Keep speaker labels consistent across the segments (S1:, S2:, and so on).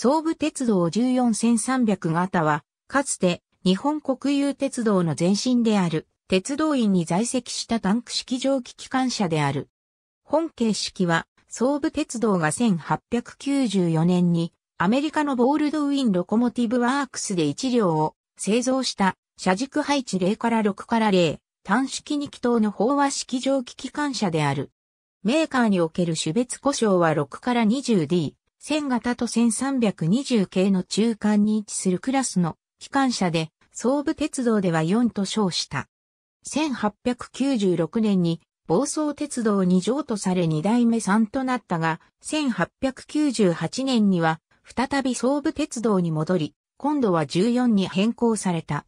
S1: 総武鉄道14 300型は、かつて日本国有鉄道の前身である、鉄道院に在籍したタンク式蒸気機関車である。本形式は、総武鉄道が1894年に、アメリカのボールドウィン・ロコモティブ・ワークスで1両を製造した車軸配置0から6から0、単式2気筒の飽和式蒸気機関車である。メーカーにおける種別故障は6から 20D、1000型と1320系の中間に位置するクラスの機関車で、総武鉄道では4と称した。1896年に暴走鉄道に譲渡され2代目3となったが、1898年には再び総武鉄道に戻り、今度は14に変更された。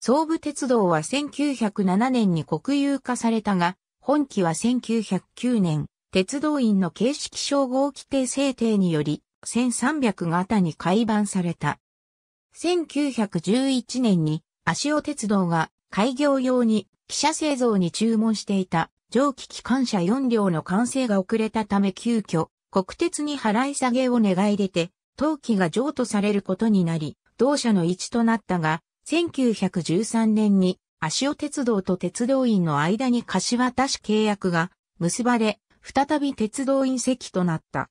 S1: 総武鉄道は1907年に国有化されたが、本期は1909年、鉄道院の形式称号規定制定により、1300型に改版された。1911年に、足尾鉄道が開業用に汽車製造に注文していた蒸気機関車4両の完成が遅れたため急遽国鉄に払い下げを願い出て当期が譲渡されることになり同社の一となったが1913年に足尾鉄道と鉄道院の間に貸渡し契約が結ばれ再び鉄道隕石となった。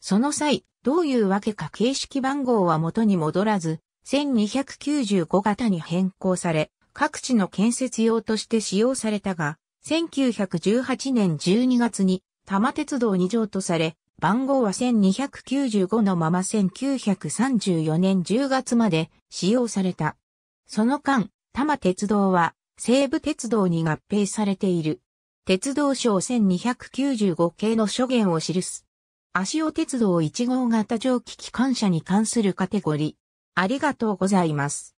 S1: その際、どういうわけか形式番号は元に戻らず、1295型に変更され、各地の建設用として使用されたが、1918年12月に多摩鉄道に条とされ、番号は1295のまま1934年10月まで使用された。その間、多摩鉄道は西武鉄道に合併されている。鉄道省1295系の諸言を記す。足尾鉄道1号型蒸気機関車に関するカテゴリー。ありがとうございます。